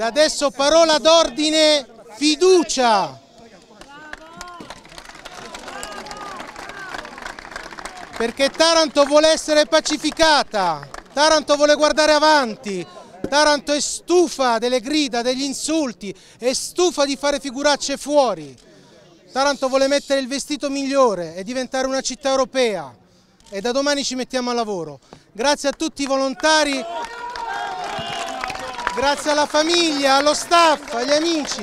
Da adesso parola d'ordine, fiducia. Perché Taranto vuole essere pacificata, Taranto vuole guardare avanti, Taranto è stufa delle grida, degli insulti, è stufa di fare figuracce fuori. Taranto vuole mettere il vestito migliore e diventare una città europea e da domani ci mettiamo al lavoro. Grazie a tutti i volontari. Grazie alla famiglia, allo staff, agli amici.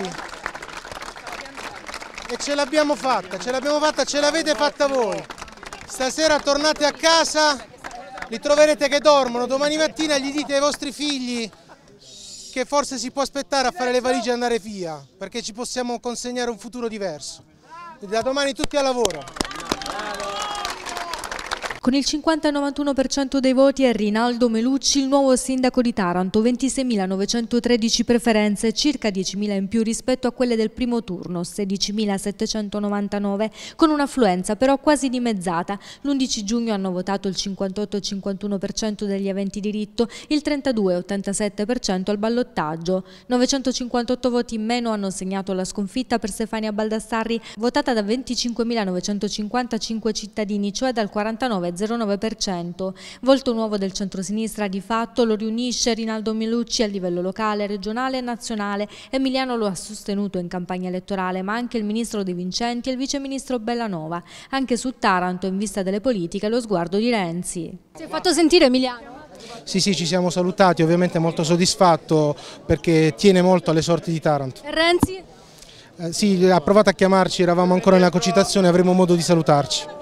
E ce l'abbiamo fatta, ce l'abbiamo fatta, ce l'avete fatta voi. Stasera tornate a casa, li troverete che dormono, domani mattina gli dite ai vostri figli che forse si può aspettare a fare le valigie e andare via, perché ci possiamo consegnare un futuro diverso. da domani tutti al lavoro. Con il 50-91% dei voti è Rinaldo Melucci il nuovo sindaco di Taranto, 26.913 preferenze, circa 10.000 in più rispetto a quelle del primo turno, 16.799, con un'affluenza però quasi dimezzata. L'11 giugno hanno votato il 58-51% degli aventi diritto, il 32-87% al ballottaggio. 958 voti in meno hanno segnato la sconfitta per Stefania Baldassarri, votata da 25.955 cittadini, cioè dal 49 0,09%. Volto nuovo del centrosinistra di fatto lo riunisce Rinaldo Milucci a livello locale, regionale e nazionale. Emiliano lo ha sostenuto in campagna elettorale, ma anche il ministro De Vincenti e il viceministro Bellanova. Anche su Taranto, in vista delle politiche, lo sguardo di Renzi. Si è fatto sentire Emiliano? Sì, sì, ci siamo salutati, ovviamente molto soddisfatto perché tiene molto alle sorti di Taranto. Renzi? Eh, sì, ha provato a chiamarci, eravamo ancora nella concitazione, avremo modo di salutarci.